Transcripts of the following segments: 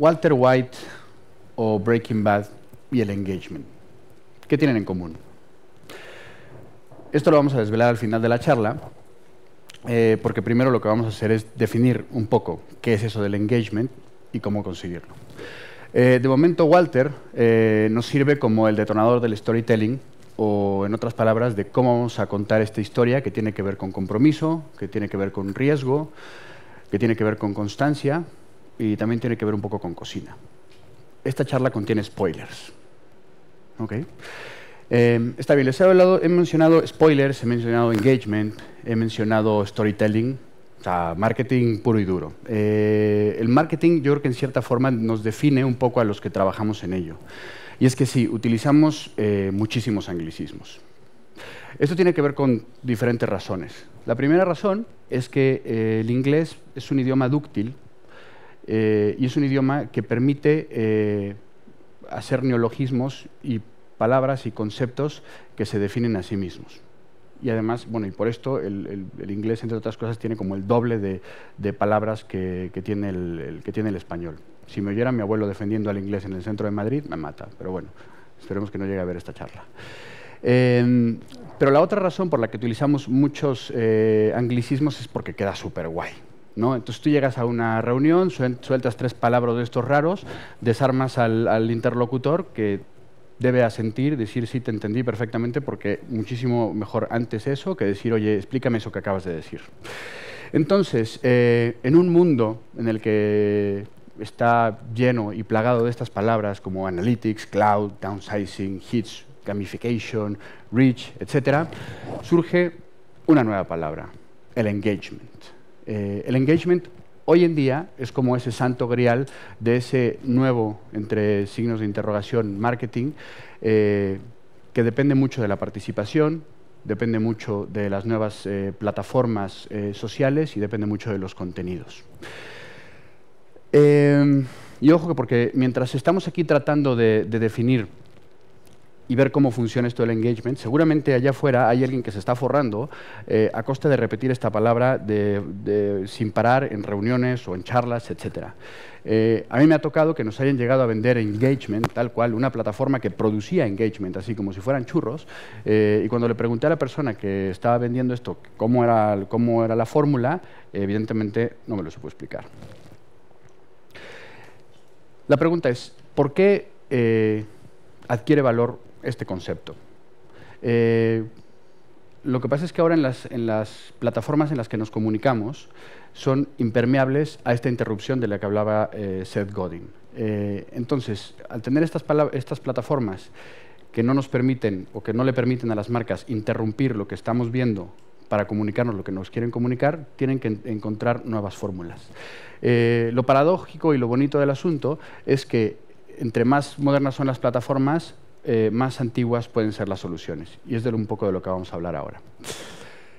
Walter White o Breaking Bad y el engagement. ¿Qué tienen en común? Esto lo vamos a desvelar al final de la charla, eh, porque primero lo que vamos a hacer es definir un poco qué es eso del engagement y cómo conseguirlo. Eh, de momento, Walter eh, nos sirve como el detonador del storytelling, o en otras palabras, de cómo vamos a contar esta historia que tiene que ver con compromiso, que tiene que ver con riesgo, que tiene que ver con constancia, y también tiene que ver un poco con cocina. Esta charla contiene spoilers. Em, está bien, les he hablado, he mencionado spoilers, he mencionado engagement, he mencionado storytelling, o sea, marketing puro y duro. Eh, el marketing yo creo que en cierta forma nos define un poco a los que trabajamos en ello. Y es que sí, utilizamos eh, muchísimos anglicismos. Esto tiene que ver con diferentes razones. La primera razón es que eh, el inglés es un idioma dúctil eh, y es un idioma que permite eh, hacer neologismos y palabras y conceptos que se definen a sí mismos. Y además, bueno, y por esto el, inglés, entre otras cosas, tiene como el doble de, palabras que, tiene el, que tiene el español. Si me oyera mi abuelo defendiendo al inglés en el centro de Madrid, me mata, pero bueno, esperemos que no llegue a ver esta charla. Em, pero la otra razón por la que utilizamos muchos eh, anglicismos es porque queda súper guay. Entonces tú llegas a una reunión, sueltas tres palabras de estos raros, desarmas al, interlocutor que debe asentir, decir sí, te entendí perfectamente, porque muchísimo mejor antes eso que decir, oye, explícame eso que acabas de decir. Entonces, eh, en un mundo en el que está lleno y plagado de estas palabras como analytics, cloud, downsizing, hits, gamification, reach, etc., surge una nueva palabra, el engagement. Eh, el engagement hoy en día es como ese santo grial de ese nuevo, entre signos de interrogación, marketing, eh, que depende mucho de la participación, depende mucho de las nuevas eh, plataformas sociales y depende mucho de los contenidos. Em, y ojo que porque mientras estamos aquí tratando de definir y ver cómo funciona esto del engagement. Seguramente allá afuera hay alguien que se está forrando eh, a costa de repetir esta palabra de, sin parar en reuniones o en charlas, etc. Eh, a mí me ha tocado que nos hayan llegado a vender engagement, tal cual, una plataforma que producía engagement, así como si fueran churros, eh, y cuando le pregunté a la persona que estaba vendiendo esto cómo era, cómo era la fórmula, evidentemente no me lo supo explicar. La pregunta es, ¿por qué adquiere valor este concepto. Eh, lo que pasa es que ahora en las, plataformas en las que nos comunicamos son impermeables a esta interrupción de la que hablaba eh, Seth Godin. Eh, entonces, al tener estas, plataformas que no nos permiten o que no le permiten a las marcas interrumpir lo que estamos viendo para comunicarnos lo que nos quieren comunicar, tienen que encontrar nuevas fórmulas. lo paradójico y lo bonito del asunto es que entre más modernas son las plataformas, eh, más antiguas pueden ser las soluciones. Y es de un poco de lo que vamos a hablar ahora.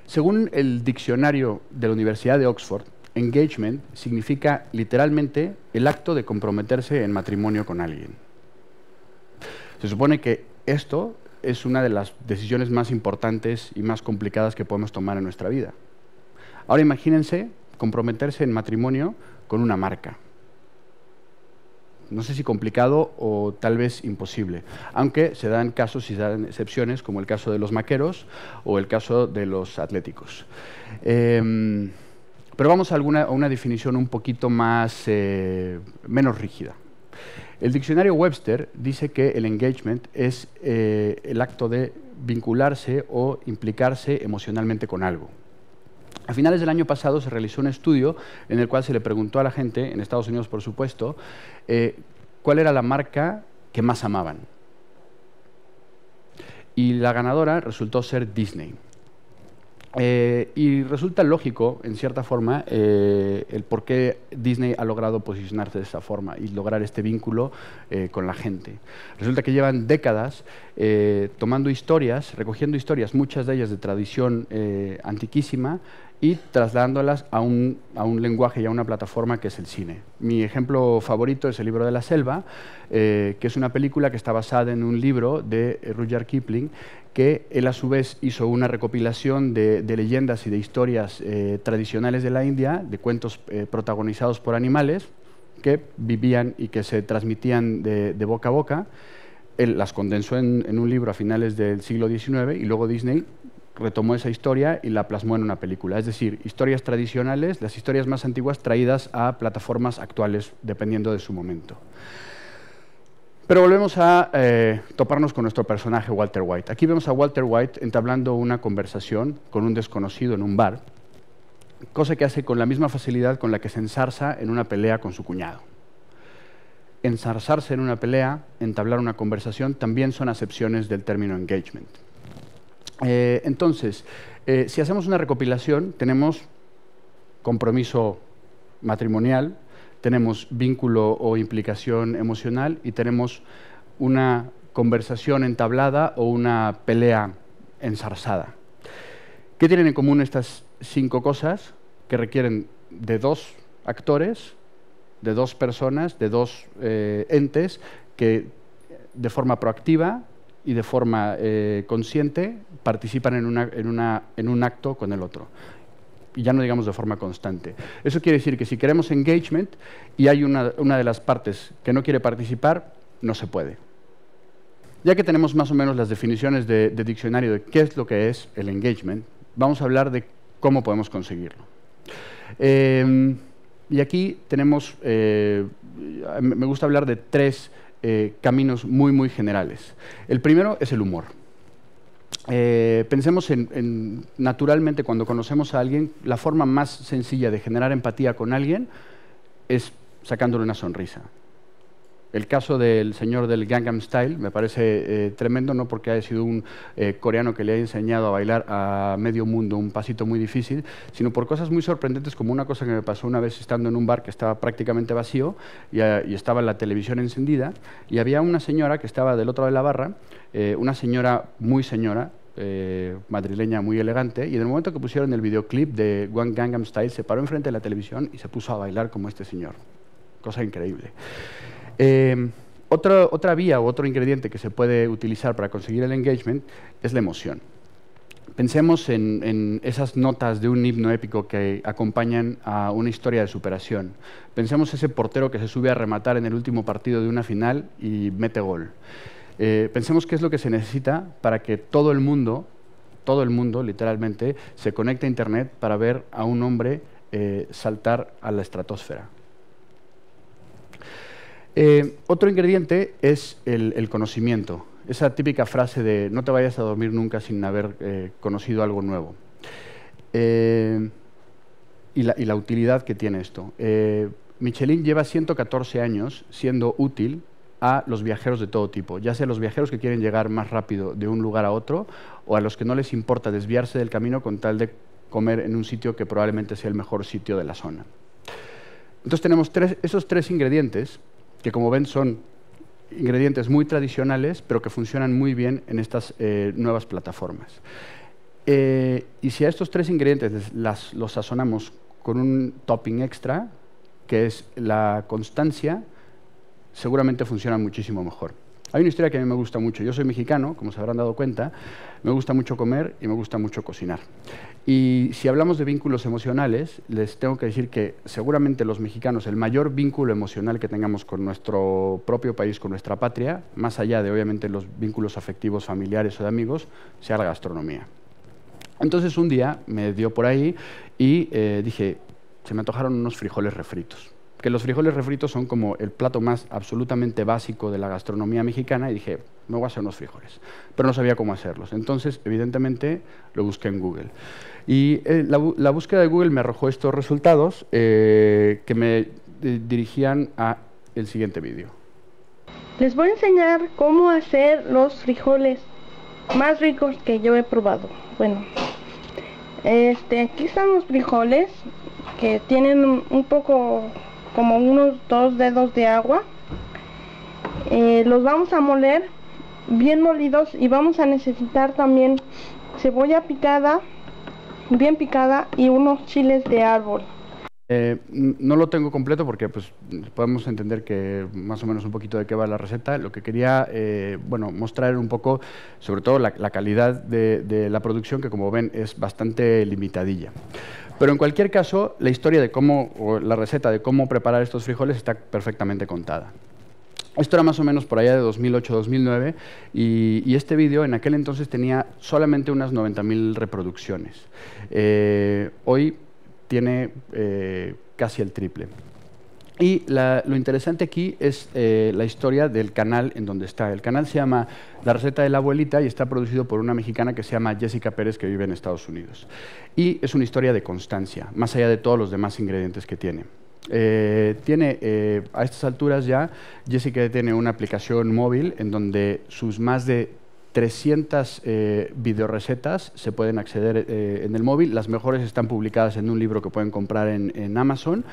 Según el diccionario de la Universidad de Oxford, engagement significa literalmente el acto de comprometerse en matrimonio con alguien. Se supone que esto es una de las decisiones más importantes y más complicadas que podemos tomar en nuestra vida. Ahora imagínense comprometerse en matrimonio con una marca no sé si complicado o tal vez imposible, aunque se dan casos y se dan excepciones, como el caso de los maqueros o el caso de los atléticos. Em, pero vamos a, alguna, una definición un poquito más, eh, menos rígida. El diccionario Webster dice que el engagement es eh, el acto de vincularse o implicarse emocionalmente con algo. A finales del año pasado se realizó un estudio en el cual se le preguntó a la gente, en Estados Unidos por supuesto, eh, cuál era la marca que más amaban. Y la ganadora resultó ser Disney. Eh, y resulta lógico, en cierta forma, eh, el por qué Disney ha logrado posicionarse de esa forma y lograr este vínculo eh, con la gente. Resulta que llevan décadas tomando historias, recogiendo historias, muchas de ellas de tradición antiquísima, y trasladándolas a un, lenguaje y a una plataforma que es el cine. Mi ejemplo favorito es El libro de la selva, eh, que es una película que está basada en un libro de eh, Rudyard Kipling, que él a su vez hizo una recopilación de, leyendas y de historias eh, tradicionales de la India, de cuentos protagonizados por animales que vivían y que se transmitían de, boca a boca. Él las condensó en, en, un libro a finales del siglo XIX y luego Disney retomó esa historia y la plasmó en una película. Es decir, historias tradicionales, las historias más antiguas traídas a plataformas actuales, dependiendo de su momento. Pero volvemos a eh, toparnos con nuestro personaje Walter White. Aquí vemos a Walter White entablando una conversación con un desconocido en un bar, cosa que hace con la misma facilidad con la que se ensarza en una pelea con su cuñado. Ensarzarse en una pelea, entablar una conversación, también son acepciones del término engagement. Eh, entonces, eh, si hacemos una recopilación, tenemos compromiso matrimonial, tenemos vínculo o implicación emocional y tenemos una conversación entablada o una pelea ensarzada. ¿Qué tienen en común estas cinco cosas que requieren de dos actores, de dos personas, de dos eh, entes que de forma proactiva, y de forma eh, consciente participan en, en, una, en un acto con el otro y ya no digamos de forma constante. Eso quiere decir que si queremos engagement y hay una, una, de las partes que no quiere participar, no se puede. Ya que tenemos más o menos las definiciones de, diccionario de qué es lo que es el engagement, vamos a hablar de cómo podemos conseguirlo. Em, y aquí tenemos, eh, me gusta hablar de tres eh, caminos muy, muy generales. El primero es el humor. Eh, pensemos en, naturalmente, cuando conocemos a alguien, la forma más sencilla de generar empatía con alguien es sacándole una sonrisa. El caso del señor del Gangnam Style me parece eh, tremendo, no porque haya sido un eh, coreano que le ha enseñado a bailar a medio mundo un pasito muy difícil, sino por cosas muy sorprendentes, como una cosa que me pasó una vez estando en un bar que estaba prácticamente vacío y, ah, estaba la televisión encendida, y había una señora que estaba del otro lado de la barra, eh, una señora muy señora, madrileña muy elegante y en el momento que pusieron el videoclip de Gangnam Style se paró enfrente de la televisión y se puso a bailar como este señor. Cosa increíble. Eh, otra, vía o otro ingrediente que se puede utilizar para conseguir el engagement es la emoción. Pensemos en, esas notas de un himno épico que acompañan a una historia de superación. Pensemos ese portero que se sube a rematar en el último partido de una final y mete gol. Eh, pensemos qué es lo que se necesita para que todo el mundo, todo el mundo literalmente, se conecte a Internet para ver a un hombre eh, saltar a la estratosfera. Eh, otro ingrediente es el, conocimiento. Esa típica frase de no te vayas a dormir nunca sin haber eh, conocido algo nuevo. Eh, y, la, utilidad que tiene esto. Michelin lleva 114 años siendo útil a los viajeros de todo tipo, ya sea los viajeros que quieren llegar más rápido de un lugar a otro o a los que no les importa desviarse del camino con tal de comer en un sitio que probablemente sea el mejor sitio de la zona. Entonces tenemos esos tres ingredientes que como ven son ingredientes muy tradicionales, pero que funcionan muy bien en estas eh, nuevas plataformas. Eh, y si a estos tres ingredientes los sazonamos con un topping extra, que es la constancia, seguramente funciona muchísimo mejor. Hay una historia que a mí me gusta mucho. Yo soy mexicano, como se habrán dado cuenta, me gusta mucho comer y me gusta mucho cocinar. Y si hablamos de vínculos emocionales, les tengo que decir que seguramente los mexicanos, el mayor vínculo emocional que tengamos con nuestro propio país, con nuestra patria, más allá de obviamente los vínculos afectivos, familiares o de amigos, sea la gastronomía. Entonces un día me dio por ahí y eh, dije, se me antojaron unos frijoles refritos que los frijoles refritos son como el plato más absolutamente básico de la gastronomía mexicana y dije, me voy a hacer unos frijoles, pero no sabía cómo hacerlos. Entonces, evidentemente, lo busqué en Google. Y eh, la, búsqueda de Google me arrojó estos resultados eh, que me eh, dirigían a el siguiente vídeo. Les voy a enseñar cómo hacer los frijoles más ricos que yo he probado. Bueno, este, aquí están los frijoles que tienen un poco como unos dos dedos de agua eh, los vamos a moler bien molidos y vamos a necesitar también cebolla picada bien picada y unos chiles de árbol eh, no lo tengo completo porque pues, podemos entender que más o menos un poquito de qué va la receta. Lo que quería eh, bueno, mostrar un poco, sobre todo la, calidad de, de la producción, que como ven es bastante limitadilla. Pero en cualquier caso, la historia de cómo, o la receta de cómo preparar estos frijoles está perfectamente contada. Esto era más o menos por allá de 2008-2009 y, este vídeo en aquel entonces tenía solamente unas 90.000 reproducciones. Eh, hoy tiene eh, casi el triple. Y lo interesante aquí es eh, la historia del canal en donde está. El canal se llama La receta de la abuelita y está producido por una mexicana que se llama Jessica Pérez, que vive en Estados Unidos. Y es una historia de constancia, más allá de todos los demás ingredientes que tiene. Eh, tiene eh, a estas alturas ya, Jessica tiene una aplicación móvil en donde sus más de 300 eh, videorecetas se pueden acceder eh, en el móvil. Las mejores están publicadas en un libro que pueden comprar en, Amazon.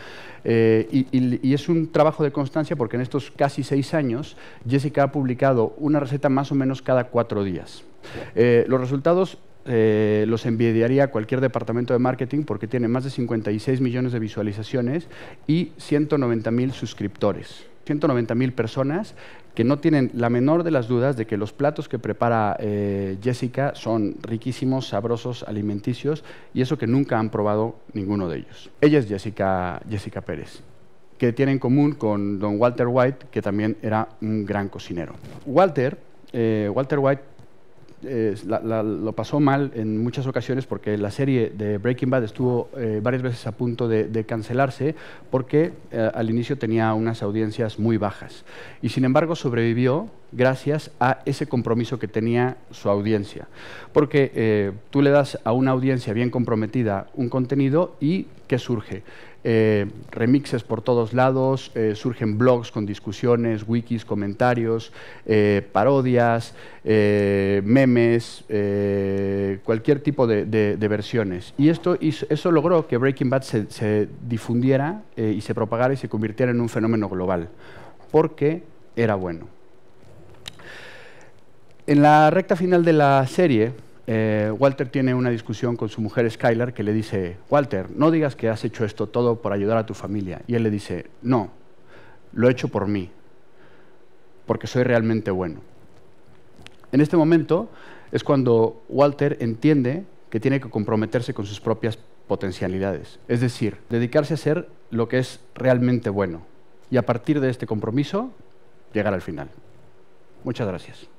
Eh, y, es un trabajo de constancia porque en estos casi seis años Jessica ha publicado una receta más o menos cada cuatro días. Eh, los resultados los envidiaría a cualquier departamento de marketing porque tiene más de 56 millones de visualizaciones y 190 mil suscriptores. 190 mil personas que no tienen la menor de las dudas de que los platos que prepara eh, Jessica son riquísimos, sabrosos, alimenticios y eso que nunca han probado ninguno de ellos. Ella es Jessica, Jessica Pérez que tiene en común con don Walter White, que también era un gran cocinero. Walter, eh, Walter White eh, lo pasó mal en muchas ocasiones porque la serie de Breaking Bad estuvo eh, varias veces a punto de, cancelarse porque eh, al inicio tenía unas audiencias muy bajas. Y sin embargo sobrevivió gracias a ese compromiso que tenía su audiencia. Porque tú le das a una audiencia bien comprometida un contenido y ¿qué surge? Eh, remixes por todos lados, eh, surgen blogs con discusiones, wikis, comentarios, eh, parodias, memes, cualquier tipo de, versiones. Y esto eso logró que Breaking Bad se difundiera y se propagara y se convirtiera en un fenómeno global, porque era bueno. En la recta final de la serie, eh, Walter tiene una discusión con su mujer Skylar que le dice, Walter, no digas que has hecho esto todo por ayudar a tu familia. Y él le dice, no, lo he hecho por mí, porque soy realmente bueno. En este momento es cuando Walter entiende que tiene que comprometerse con sus propias potencialidades, es decir, dedicarse a ser lo que es realmente bueno y a partir de este compromiso llegar al final. Muchas gracias.